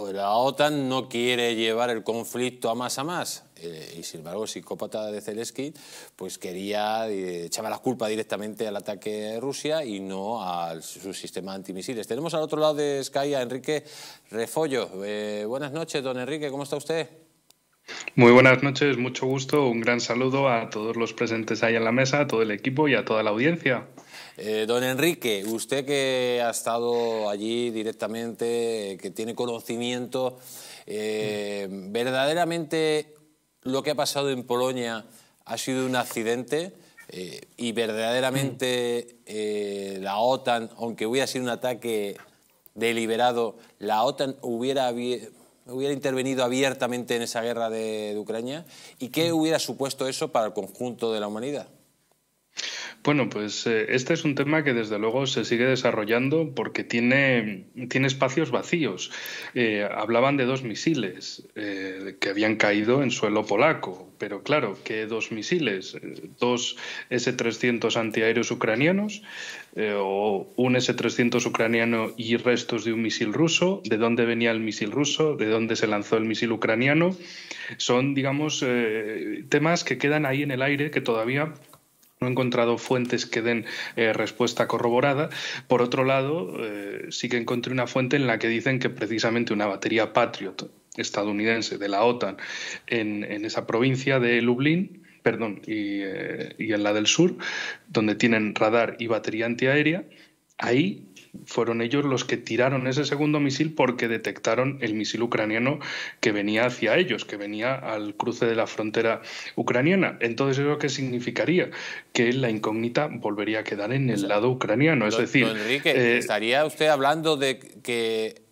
La OTAN no quiere llevar el conflicto a más a más. Eh, y sin embargo, el psicópata de Zelensky pues quería, eh, echar la culpa directamente al ataque de Rusia y no al su sistema antimisiles. Tenemos al otro lado de Sky a Enrique Refollo. Eh, buenas noches, don Enrique, ¿cómo está usted? Muy buenas noches, mucho gusto, un gran saludo a todos los presentes ahí en la mesa, a todo el equipo y a toda la audiencia. Eh, don Enrique, usted que ha estado allí directamente, que tiene conocimiento, eh, ¿verdaderamente lo que ha pasado en Polonia ha sido un accidente? Eh, ¿Y verdaderamente la OTAN, aunque hubiera sido un ataque deliberado, la OTAN hubiera, intervenido abiertamente en esa guerra de Ucrania? ¿Y qué hubiera supuesto eso para el conjunto de la humanidad? Bueno, pues eh, este es un tema que desde luego se sigue desarrollando porque tiene, tiene espacios vacíos. Eh, hablaban de dos misiles eh, que habían caído en suelo polaco, pero claro, que dos misiles, dos S-300 antiaéreos ucranianos o un S-300 ucraniano y restos de un misil ruso, de dónde venía el misil ruso, de dónde se lanzó el misil ucraniano, son, digamos, temas que quedan ahí en el aire que todavía no he encontrado fuentes que den eh, respuesta corroborada. Por otro lado, eh, sí que encontré una fuente en la que dicen que precisamente una batería Patriot estadounidense de la OTAN en, esa provincia de Lublin, perdón, y, eh, y en la del sur, donde tienen radar y batería antiaérea, ahí fueron ellos los que tiraron ese segundo misil porque detectaron el misil ucraniano que venía hacia ellos, que venía al cruce de la frontera ucraniana. Entonces, ¿eso qué significaría? Que la incógnita volvería a quedar en el lado ucraniano. Es decir, Enrique, eh, ¿estaría usted hablando de que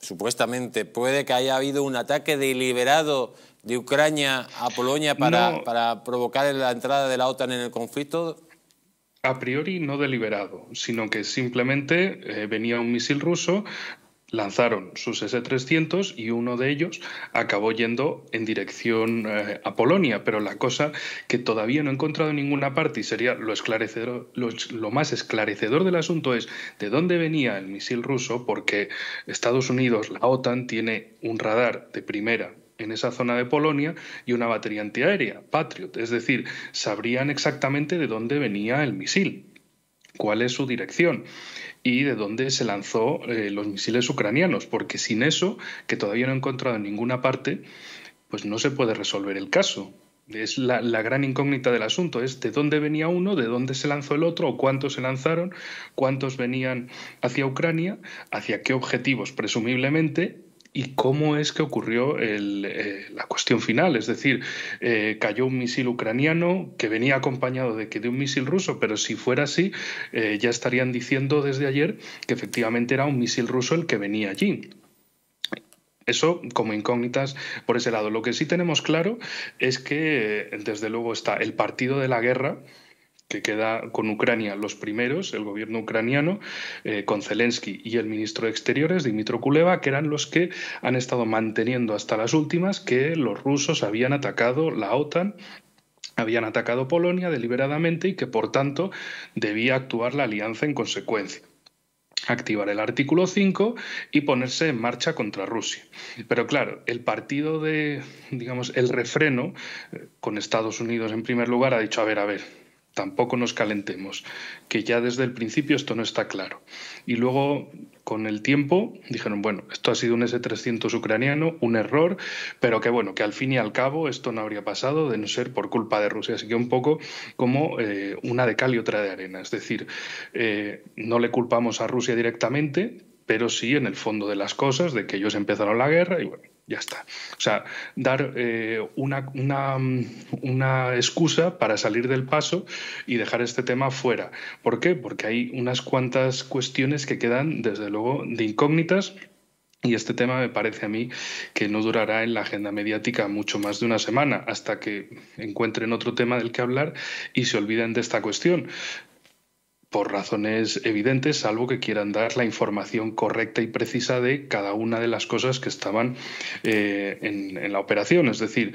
supuestamente puede que haya habido un ataque deliberado de Ucrania a Polonia para, para provocar la entrada de la OTAN en el conflicto? a priori no deliberado, sino que simplemente eh, venía un misil ruso, lanzaron sus S-300 y uno de ellos acabó yendo en dirección eh, a Polonia, pero la cosa que todavía no he encontrado en ninguna parte y sería lo, lo, más esclarecedor del asunto es de dónde venía el misil ruso, porque Estados Unidos, la OTAN, tiene un radar de primera en esa zona de Polonia y una batería antiaérea, Patriot. Es decir, sabrían exactamente de dónde venía el misil, cuál es su dirección y de dónde se lanzó eh, los misiles ucranianos, porque sin eso, que todavía no he encontrado en ninguna parte, pues no se puede resolver el caso. Es la, la, gran incógnita del asunto, es de dónde venía uno, de dónde se lanzó el otro, o cuántos se lanzaron, cuántos venían hacia Ucrania, hacia qué objetivos presumiblemente y cómo es que ocurrió eh, la cuestión final. Es decir, eh, cayó un misil ucraniano que venía acompañado de, que de un misil ruso, pero si fuera así, eh, ya estarían diciendo desde ayer que efectivamente era un misil ruso el que venía allí. Eso como incógnitas por ese lado. Lo que sí tenemos claro es que, desde luego, está el partido de la guerra, que queda con Ucrania los primeros, el gobierno ucraniano, eh, con Zelensky y el ministro de Exteriores, Dimitro Kuleva, que eran los que han estado manteniendo hasta las últimas que los rusos habían atacado la OTAN habían atacado Polonia deliberadamente y que por tanto debía actuar la alianza en consecuencia activar el artículo 5 y ponerse en marcha contra Rusia. Pero claro, el partido de, digamos, el refreno, eh, con Estados Unidos en primer lugar, ha dicho, a ver, a ver, tampoco nos calentemos, que ya desde el principio esto no está claro. Y luego, con el tiempo, dijeron, bueno, esto ha sido un S-300 ucraniano, un error, pero que bueno, que al fin y al cabo esto no habría pasado de no ser por culpa de Rusia. Así que un poco como eh, una de cal y otra de arena. Es decir, eh, no le culpamos a Rusia directamente, pero sí en el fondo de las cosas, de que ellos empezaron la guerra y bueno, ya está. O sea, dar eh, una, una, excusa para salir del paso y dejar este tema fuera. ¿Por qué? Porque hay unas cuantas cuestiones que quedan, desde luego, de incógnitas. Y este tema me parece a mí que no durará en la agenda mediática mucho más de una semana hasta que encuentren otro tema del que hablar y se olviden de esta cuestión por razones evidentes, salvo que quieran dar la información correcta y precisa de cada una de las cosas que estaban eh, en, la operación. Es decir,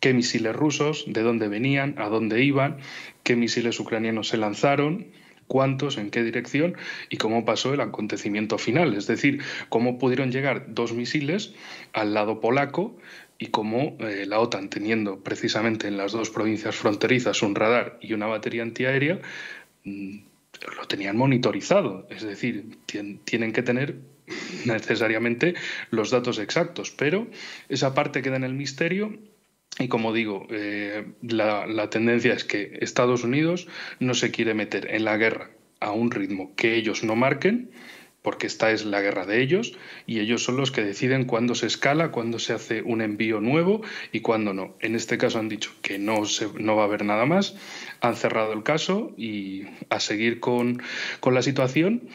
qué misiles rusos, de dónde venían, a dónde iban, qué misiles ucranianos se lanzaron, cuántos, en qué dirección y cómo pasó el acontecimiento final. Es decir, cómo pudieron llegar dos misiles al lado polaco y cómo eh, la OTAN, teniendo precisamente en las dos provincias fronterizas un radar y una batería antiaérea, mm, lo tenían monitorizado, es decir, tienen que tener necesariamente los datos exactos, pero esa parte queda en el misterio y como digo, eh, la, la tendencia es que Estados Unidos no se quiere meter en la guerra a un ritmo que ellos no marquen porque esta es la guerra de ellos y ellos son los que deciden cuándo se escala, cuándo se hace un envío nuevo y cuándo no. En este caso han dicho que no, se, no va a haber nada más, han cerrado el caso y a seguir con, con la situación.